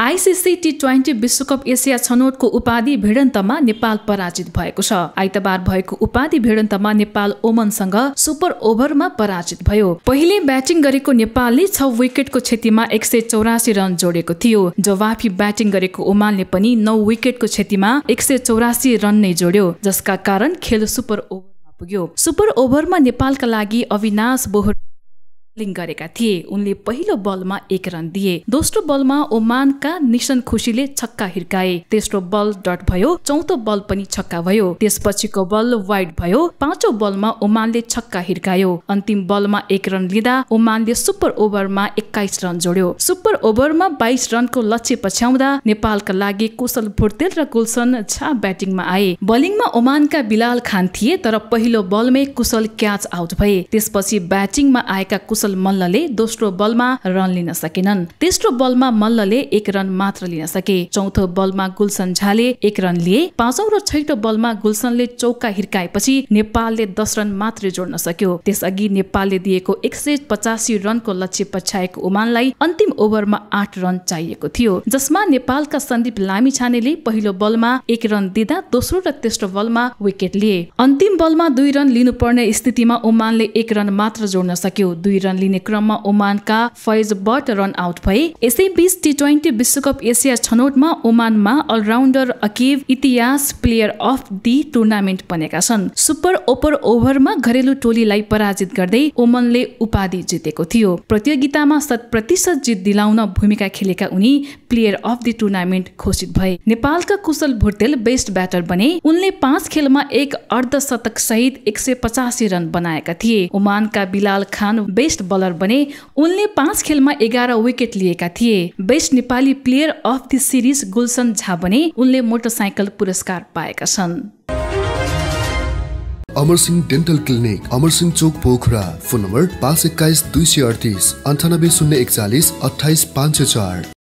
ICC T twenty विश्वकप Asia छनौटको उपाधि भिडन्तमा नेपाल पराजित भएको छ आइतबार भएको उपाधि भिडन्तमा नेपाल ओमनसँग सुपर ओभरमा पराजित भयो पहिले ब्याटिङ गरेको नेपालले छ विकेटको क्षतिमा एक सय चौरासी रन जोडेको थियो जवाफी ब्याटिङ गरेको ओमानले पनि नौ विकेटको क्षतिमा एक सय चौरासी रन नै जोड्यो जसका कारण खेल सुपर ओभरमा पुग्यो सुपर ओभरमा नेपालका लागि अविनाश बोहरा गरेका थिए उनले पहिलो बलमा एक रन दिए दोस्रो बलमा ओमानका निशन खुसीले छक्का हिर्काए तेस्रो बल डट भयो चौथो बल पनि छक्का भयो त्यसपछिको बल वाइड भयो पाँचौ बलमा ओमानले छक्का हिर्कायो अन्तिम बलमा एक रन लिँदा ओमानले सुपर ओभरमा एक्काइस रन जोड्यो सुपर ओभरमा बाइस रनको लक्ष्य पछ्याउँदा नेपालका लागि कुशल भुर्तेल र गुलसन झा ब्याटिङमा आए बलिङमा ओमानका बिलाल खान थिए तर पहिलो बलमै कुशल क्याच आउट भए त्यसपछि ब्याटिङमा आएका कुशल कौशल मल्लले दोस्रो बलमा रन लिन सकेनन् तेस्रो बलमा मल्लले एक रन मात्र लिन सके चौथो बलमा गुलसन झाले एक रन लिए पाँचौं र छैटौं बलमा गुलसनले चौका हिर्काएपछि नेपालले दस रन मात्र जोड्न सक्यो त्यसअघि नेपालले दिएको एक सय पचासी रनको लक्ष्य पछ्याएको ओमानलाई अन्तिम ओभरमा आठ रन चाहिएको थियो जसमा नेपालका सन्दीप लामिछानेले पहिलो बलमा एक रन दिँदा दोस्रो र तेस्रो बलमा विकेट लिए अन्तिम बलमा दुई रन लिनुपर्ने स्थितिमा ओमानले एक रन मात्र जोड्न सक्यो दुई रन लिने क्रममा ओमानका फैज बट रन आउट भए बीच टी ट्वेन्टी विश्वकप एसिया छनौटमा ओमानमा अलराउन्डर अकिब इतिहास प्लेयर अफ दि टुर्नामेन्ट बनेका छन् सुपर ओपर ओभरमा घरेलु टोलीलाई पराजित गर्दै ओमनले उपाधि जितेको थियो प्रतियोगितामा शत प्रतिशत जित दिलाउन भूमिका खेलेका उनी प्लेयर अफ दि टुर्नामेन्ट घोषित भए नेपालका कुशल भुर्तेल बेस्ट ब्याटर बने उनले पाँच खेलमा एक अर्धशतक सहित एक सय पचासी रन बनाएका थिए ओमानका Bilal Khan best best bowler बने उनले पाँच खेलमा एघार विकेट लिएका थिए best Nepali player of the series Gulshan Jha बने उनले मोटरसाइकल पुरस्कार पाएका छन् Amarsingh dental clinic Amarsingh Chowk Pokhara phone number पाँच एक्काइस दुई सय अडतिस अन्ठानब्बे शून्य एकचालिस अठाइस पाँच सय चार